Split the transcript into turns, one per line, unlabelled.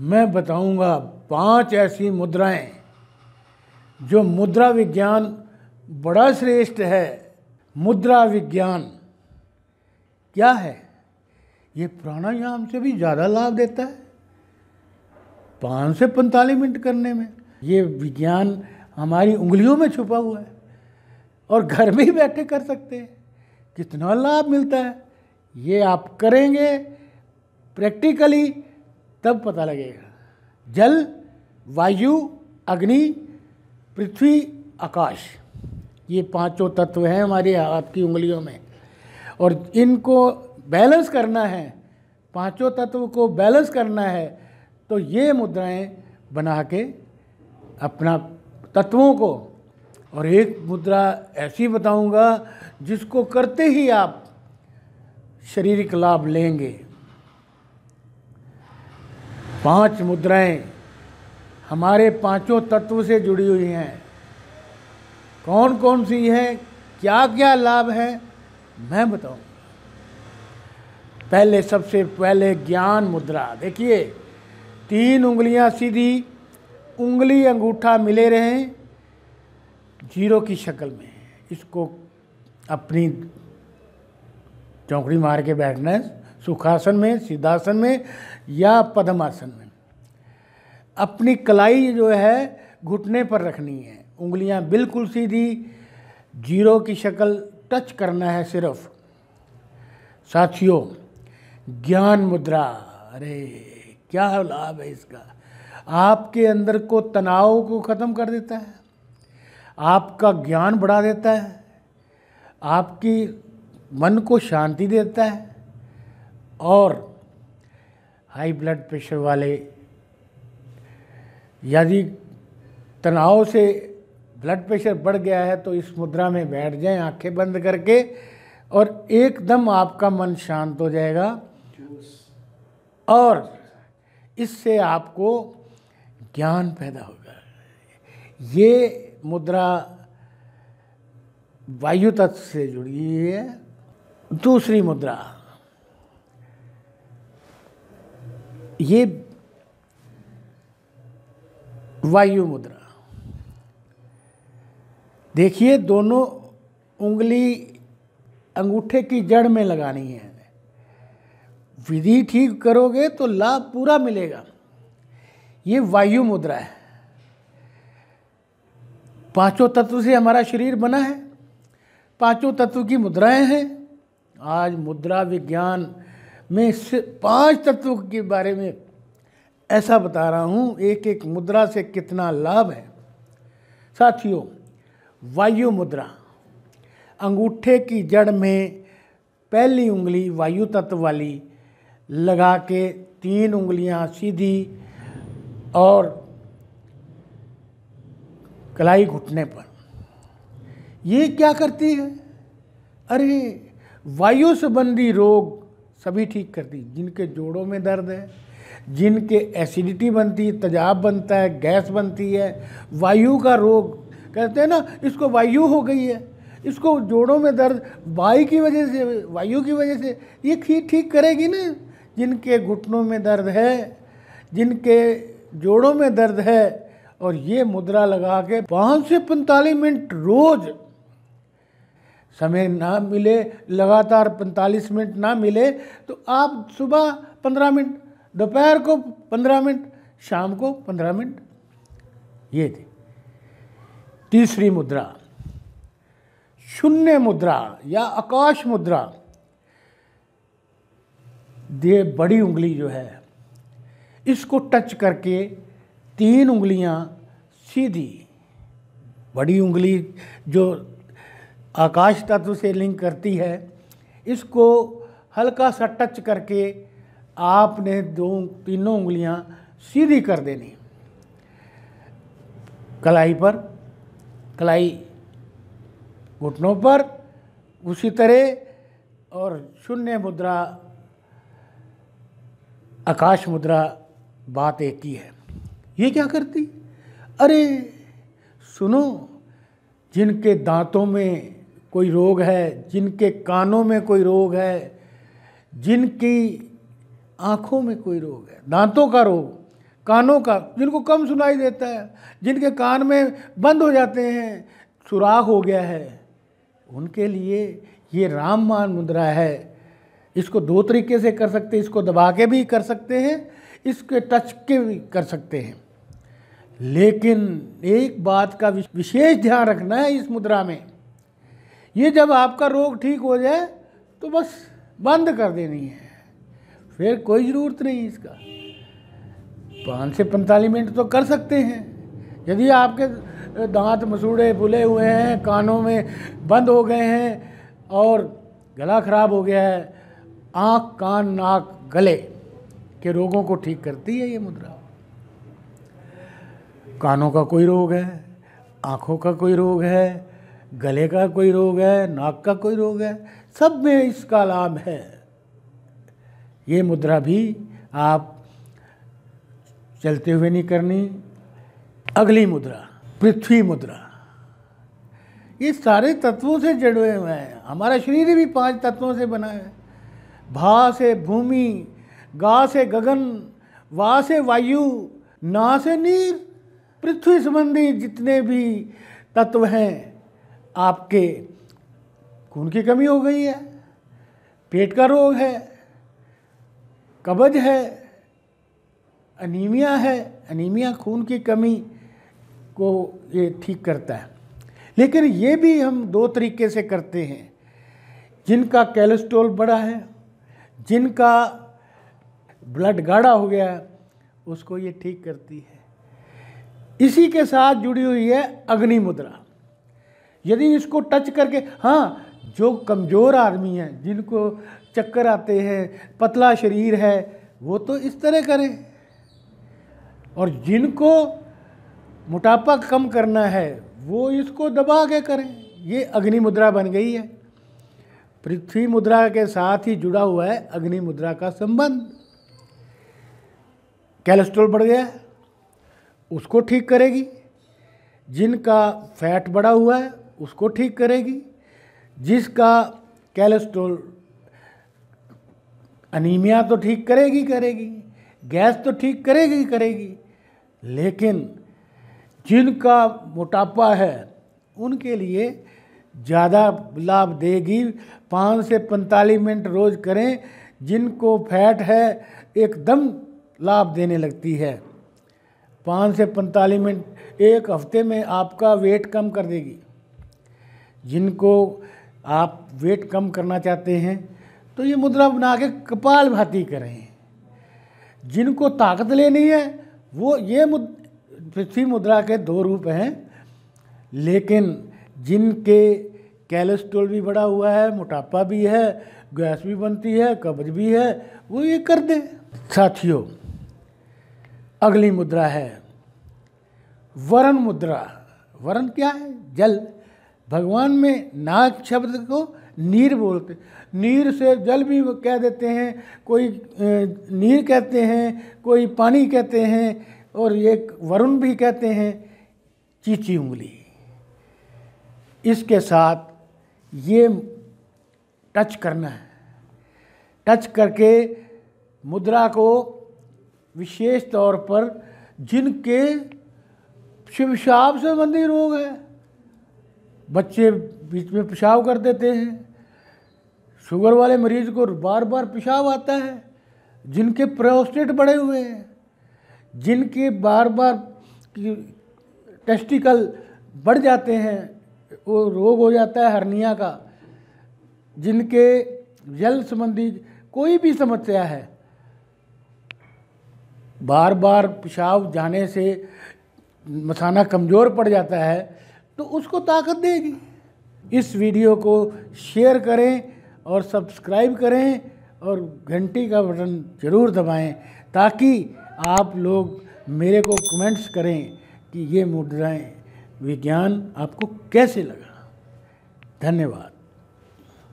मैं बताऊंगा पांच ऐसी मुद्राएं जो मुद्रा विज्ञान बड़ा श्रेष्ठ है मुद्रा विज्ञान क्या है ये प्राणायाम से भी ज़्यादा लाभ देता है पाँच से पैंतालीस मिनट करने में ये विज्ञान हमारी उंगलियों में छुपा हुआ है और घर में ही बैठे कर सकते हैं कितना लाभ मिलता है ये आप करेंगे प्रैक्टिकली तब पता लगेगा जल वायु अग्नि पृथ्वी आकाश ये पांचों तत्व हैं हमारे हाथ की उंगलियों में और इनको बैलेंस करना है पांचों तत्व को बैलेंस करना है तो ये मुद्राएं बना के अपना तत्वों को और एक मुद्रा ऐसी बताऊंगा जिसको करते ही आप शारीरिक लाभ लेंगे पांच मुद्राएं हमारे पांचों तत्व से जुड़ी हुई हैं कौन कौन सी हैं क्या क्या लाभ है मैं बताऊं पहले सबसे पहले ज्ञान मुद्रा देखिए तीन उंगलियां सीधी उंगली अंगूठा मिले रहे जीरो की शक्ल में इसको अपनी चौकड़ी मार के बैठना है सुखासन में सिद्धासन में या पद्मासन में अपनी कलाई जो है घुटने पर रखनी है उंगलियां बिल्कुल सीधी जीरो की शक्ल टच करना है सिर्फ साथियों ज्ञान मुद्रा अरे क्या लाभ है इसका आपके अंदर को तनाव को ख़त्म कर देता है आपका ज्ञान बढ़ा देता है आपकी मन को शांति देता है और हाई ब्लड प्रेशर वाले यदि तनाव से ब्लड प्रेशर बढ़ गया है तो इस मुद्रा में बैठ जाएं आंखें बंद करके और एकदम आपका मन शांत हो जाएगा और इससे आपको ज्ञान पैदा होगा ये मुद्रा वायु तत्व से जुड़ी हुई है दूसरी मुद्रा ये वायु मुद्रा देखिए दोनों उंगली अंगूठे की जड़ में लगानी है विधि ठीक करोगे तो लाभ पूरा मिलेगा ये वायु मुद्रा है पांचों तत्व से हमारा शरीर बना है पांचों तत्व की मुद्राएं हैं आज मुद्रा विज्ञान मैं पांच तत्वों के बारे में ऐसा बता रहा हूँ एक एक मुद्रा से कितना लाभ है साथियों वायु मुद्रा अंगूठे की जड़ में पहली उंगली वायु तत्व वाली लगा के तीन उंगलियां सीधी और कलाई घुटने पर ये क्या करती है अरे वायु संबंधी रोग सभी ठीक करती जिनके जोड़ों में दर्द है जिनके एसिडिटी बनती है तजाब बनता है गैस बनती है वायु का रोग कहते हैं ना इसको वायु हो गई है इसको जोड़ों में दर्द वायु की वजह से वायु की वजह से ये खीर ठीक करेगी ना जिनके घुटनों में दर्द है जिनके जोड़ों में दर्द है और ये मुद्रा लगा के पाँच से पैंतालीस मिनट रोज़ समय ना मिले लगातार 45 मिनट ना मिले तो आप सुबह 15 मिनट दोपहर को 15 मिनट शाम को 15 मिनट ये थी तीसरी मुद्रा शून्य मुद्रा या आकाश मुद्रा दे बड़ी उंगली जो है इसको टच करके तीन उंगलियां सीधी बड़ी उंगली जो आकाश तत्व से लिंक करती है इसको हल्का सा टच करके आपने दो तीनों उंगलियां सीधी कर देनी कलाई पर कलाई घुटनों पर उसी तरह और शून्य मुद्रा आकाश मुद्रा बात एक ही है ये क्या करती अरे सुनो जिनके दांतों में कोई रोग है जिनके कानों में कोई रोग है जिनकी आँखों में कोई रोग है दांतों का रोग कानों का जिनको कम सुनाई देता है जिनके कान में बंद हो जाते हैं सुराख हो गया है उनके लिए ये राममान मुद्रा है इसको दो तरीके से कर सकते हैं इसको दबा के भी कर सकते हैं इसके टच के भी कर सकते हैं लेकिन एक बात का विशेष ध्यान रखना है इस मुद्रा में ये जब आपका रोग ठीक हो जाए तो बस बंद कर देनी है फिर कोई ज़रूरत नहीं इसका पाँच से पैंतालीस मिनट तो कर सकते हैं यदि आपके दांत मसूड़े फुले हुए हैं कानों में बंद हो गए हैं और गला खराब हो गया है आँख कान नाक गले के रोगों को ठीक करती है ये मुद्रा कानों का कोई रोग है आँखों का कोई रोग है गले का कोई रोग है नाक का कोई रोग है सब में इसका लाभ है ये मुद्रा भी आप चलते हुए नहीं करनी अगली मुद्रा पृथ्वी मुद्रा ये सारे तत्वों से जड़े हुए हैं हमारा शरीर भी पांच तत्वों से बना है भा से भूमि गा से गगन वा से वायु ना से नीर पृथ्वी संबंधी जितने भी तत्व हैं आपके खून की कमी हो गई है पेट का रोग है कब्ज है अनीमिया है अनीमिया खून की कमी को ये ठीक करता है लेकिन ये भी हम दो तरीके से करते हैं जिनका कैलेस्ट्रोल बड़ा है जिनका ब्लड गाढ़ा हो गया है उसको ये ठीक करती है इसी के साथ जुड़ी हुई है अग्नि मुद्रा यदि इसको टच करके हाँ जो कमज़ोर आदमी हैं जिनको चक्कर आते हैं पतला शरीर है वो तो इस तरह करें और जिनको मोटापा कम करना है वो इसको दबा के करें ये अग्नि मुद्रा बन गई है पृथ्वी मुद्रा के साथ ही जुड़ा हुआ है अग्नि मुद्रा का संबंध कैलेस्ट्रॉल बढ़ गया उसको ठीक करेगी जिनका फैट बढ़ा हुआ है उसको ठीक करेगी जिसका कैलेस्ट्रोल अनीमिया तो ठीक करेगी करेगी गैस तो ठीक करेगी करेगी लेकिन जिनका मोटापा है उनके लिए ज़्यादा लाभ देगी पाँच से पैंतालीस मिनट रोज़ करें जिनको फैट है एकदम लाभ देने लगती है पाँच से पैंतालीस मिनट एक हफ्ते में आपका वेट कम कर देगी जिनको आप वेट कम करना चाहते हैं तो ये मुद्रा बना के कपाल भाती करें जिनको ताकत लेनी है वो ये मुद पृथ्वी मुद्रा के दो रूप हैं लेकिन जिनके कैलेस्ट्रोल भी बढ़ा हुआ है मोटापा भी है गैस भी बनती है कब्ज भी है वो ये कर दें साथियों अगली मुद्रा है वरण मुद्रा वरण क्या है जल भगवान में नाग शब्द को नीर बोलते नीर से जल भी कह देते हैं कोई नीर कहते हैं कोई पानी कहते हैं और ये वरुण भी कहते हैं चीची उंगली इसके साथ ये टच करना है टच करके मुद्रा को विशेष तौर पर जिनके शिवशाप संबंधी रोग है बच्चे बीच में पेशाब कर देते हैं शुगर वाले मरीज को बार बार पेशाब आता है जिनके प्रोस्टेट बढ़े हुए हैं जिनके बार बार टेस्टिकल बढ़ जाते हैं वो रोग हो जाता है हर्निया का जिनके जल संबंधी कोई भी समस्या है बार बार पेशाब जाने से मसाना कमज़ोर पड़ जाता है तो उसको ताकत देगी इस वीडियो को शेयर करें और सब्सक्राइब करें और घंटी का बटन ज़रूर दबाएं ताकि आप लोग मेरे को कमेंट्स करें कि ये मुद्राएं विज्ञान आपको कैसे लगा धन्यवाद